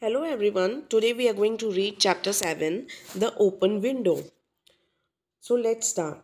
Hello everyone, today we are going to read chapter 7 The Open Window. So let's start.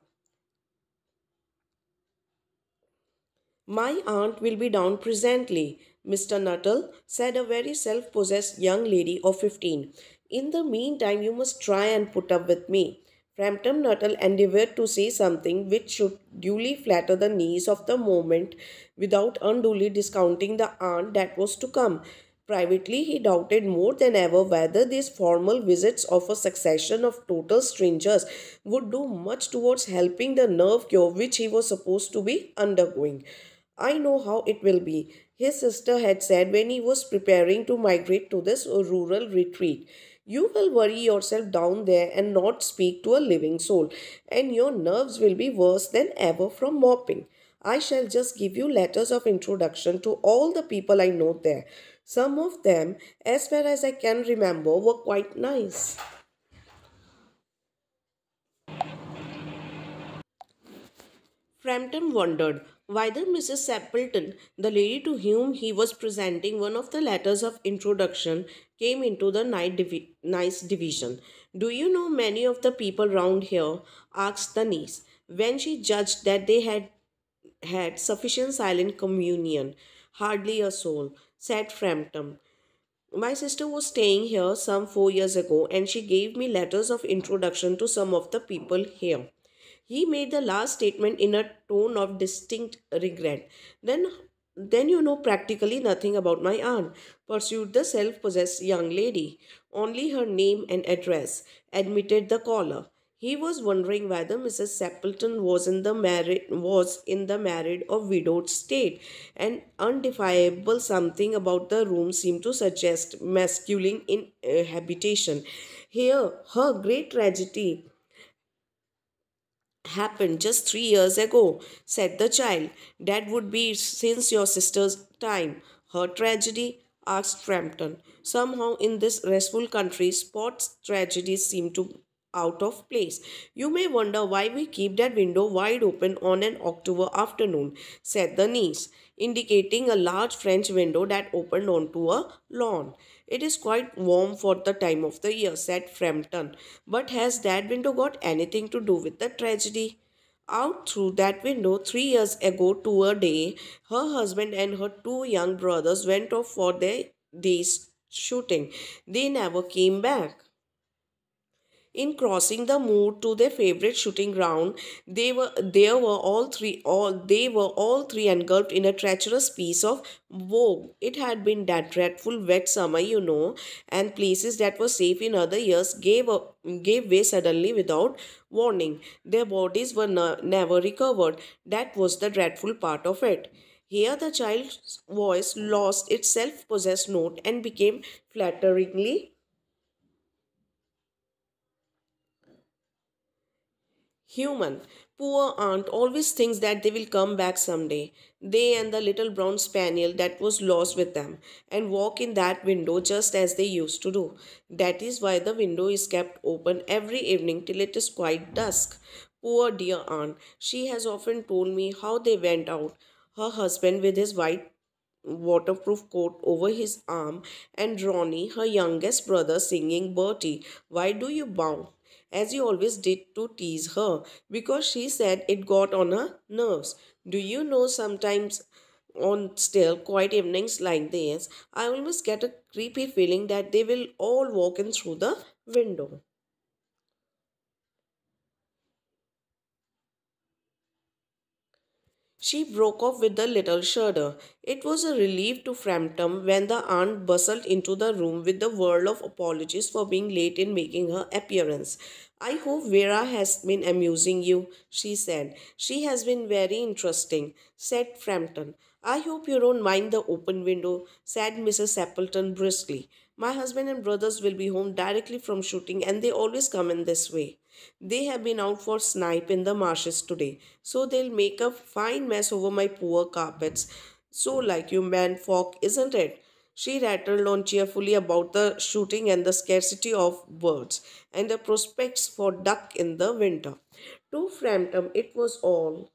My aunt will be down presently, Mr. Nuttall said, a very self possessed young lady of 15. In the meantime, you must try and put up with me. Frampton Nuttall endeavoured to say something which should duly flatter the knees of the moment without unduly discounting the aunt that was to come. Privately, he doubted more than ever whether these formal visits of a succession of total strangers would do much towards helping the nerve cure which he was supposed to be undergoing. I know how it will be, his sister had said when he was preparing to migrate to this rural retreat. You will worry yourself down there and not speak to a living soul, and your nerves will be worse than ever from mopping. I shall just give you letters of introduction to all the people I know there. Some of them, as far as I can remember, were quite nice. Frampton wondered whether Mrs. Sappleton, the lady to whom he was presenting one of the letters of introduction, came into the night divi- nice division. Do you know many of the people round here? asked the niece, when she judged that they had had sufficient silent communion. Hardly a soul said Frampton. My sister was staying here some four years ago and she gave me letters of introduction to some of the people here. He made the last statement in a tone of distinct regret. Then then you know practically nothing about my aunt, pursued the self possessed young lady. Only her name and address, admitted the caller. He was wondering whether Mrs. Sappleton was in the married was in the married or widowed state. An undefinable something about the room seemed to suggest masculine inhabitation. Here, her great tragedy happened just three years ago, said the child. That would be since your sister's time. Her tragedy? asked Frampton. Somehow in this restful country, sports tragedies seem to out of place. You may wonder why we keep that window wide open on an October afternoon, said the niece, indicating a large French window that opened onto a lawn. It is quite warm for the time of the year, said Frampton. But has that window got anything to do with the tragedy? Out through that window three years ago to a day, her husband and her two young brothers went off for their day's shooting. They never came back. In crossing the moor to their favorite shooting ground, they were there were all three all they were all three engulfed in a treacherous piece of bog. It had been that dreadful wet summer, you know, and places that were safe in other years gave up gave way suddenly without warning. Their bodies were never recovered. That was the dreadful part of it. Here the child's voice lost its self-possessed note and became flatteringly Human. Poor aunt always thinks that they will come back someday, they and the little brown spaniel that was lost with them, and walk in that window just as they used to do. That is why the window is kept open every evening till it is quite dusk. Poor dear aunt, she has often told me how they went out, her husband with his white waterproof coat over his arm, and Ronnie, her youngest brother, singing Bertie, Why Do You Bow? as he always did to tease her, because she said it got on her nerves. Do you know sometimes on still quiet evenings like this, I always get a creepy feeling that they will all walk in through the window. She broke off with a little shudder. It was a relief to Frampton when the aunt bustled into the room with the world of apologies for being late in making her appearance. I hope Vera has been amusing you, she said. She has been very interesting, said Frampton. I hope you don't mind the open window, said Mrs. Appleton briskly. My husband and brothers will be home directly from shooting and they always come in this way. They have been out for snipe in the marshes today, so they'll make a fine mess over my poor carpets. So like you man folk, isn't it? She rattled on cheerfully about the shooting and the scarcity of birds and the prospects for duck in the winter. To Frampton, um, it was all.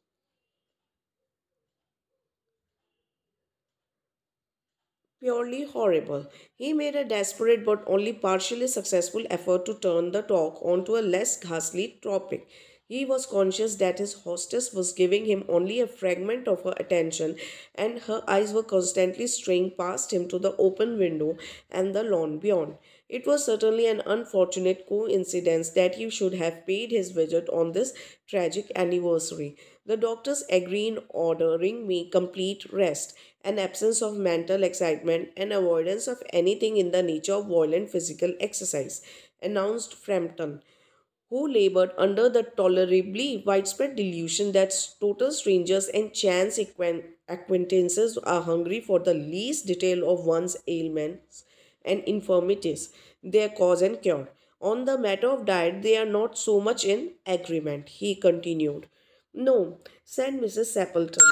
purely horrible. He made a desperate but only partially successful effort to turn the talk onto a less ghastly topic. He was conscious that his hostess was giving him only a fragment of her attention, and her eyes were constantly straying past him to the open window and the lawn beyond. It was certainly an unfortunate coincidence that he should have paid his visit on this tragic anniversary. The doctors agree in ordering me complete rest, an absence of mental excitement, and avoidance of anything in the nature of violent physical exercise, announced Frampton, who labored under the tolerably widespread delusion that total strangers and chance acquaintances are hungry for the least detail of one's ailments and infirmities, their cause and cure. On the matter of diet, they are not so much in agreement, he continued. No, said Mrs. Sappleton.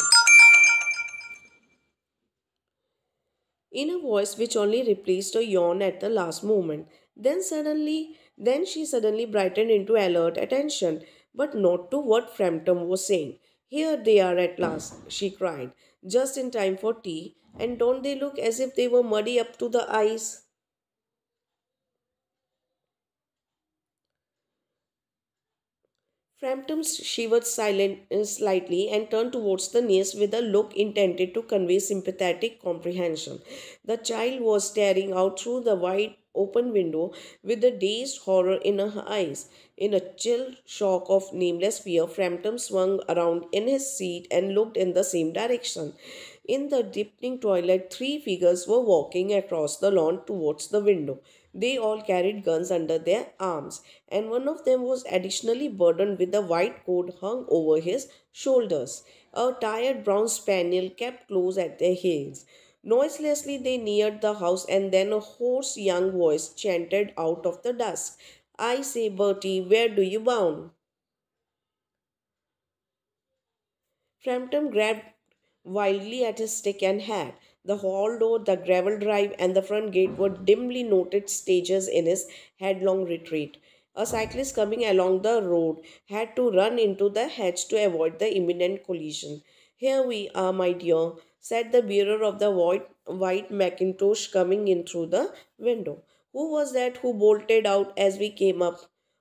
In a voice which only replaced a yawn at the last moment. Then suddenly, then she suddenly brightened into alert attention, but not to what Frampton was saying. Here they are at last, she cried, just in time for tea, and don't they look as if they were muddy up to the eyes? Frampton shivered silent, uh, slightly and turned towards the niece with a look intended to convey sympathetic comprehension. The child was staring out through the wide open window with a dazed horror in her eyes. In a chill shock of nameless fear, Frampton swung around in his seat and looked in the same direction. In the deepening twilight, three figures were walking across the lawn towards the window. They all carried guns under their arms, and one of them was additionally burdened with a white coat hung over his shoulders. A tired brown spaniel kept close at their heels. Noiselessly, they neared the house, and then a hoarse young voice chanted out of the dusk I say, Bertie, where do you bound? Frampton grabbed wildly at his stick and hat. The hall door, the gravel drive, and the front gate were dimly noted stages in his headlong retreat. A cyclist coming along the road had to run into the hedge to avoid the imminent collision. Here we are, my dear, said the bearer of the white, white mackintosh coming in through the window. Who was that who bolted out as we came up?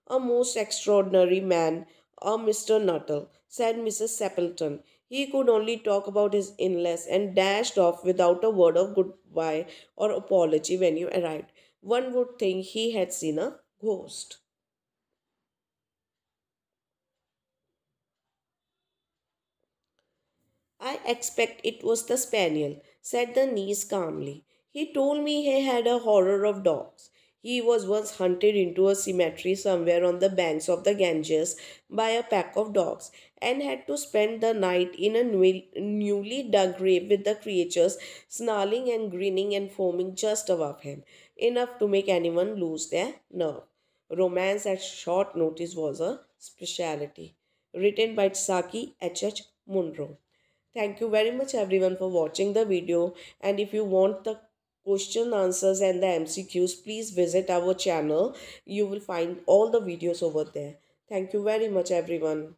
A most extraordinary man, a Mr. Nuttall, said Mrs. Sappleton. He could only talk about his illness and dashed off without a word of goodbye or apology when you arrived. One would think he had seen a ghost. I expect it was the spaniel, said the niece calmly. He told me he had a horror of dogs. He was once hunted into a cemetery somewhere on the banks of the Ganges by a pack of dogs and had to spend the night in a new, newly dug grave with the creatures snarling and grinning and foaming just above him, enough to make anyone lose their nerve. Romance at short notice was a speciality. Written by Tsaki H. H. Munro. Thank you very much everyone for watching the video and if you want the question answers and the MCQs, please visit our channel. You will find all the videos over there. Thank you very much everyone.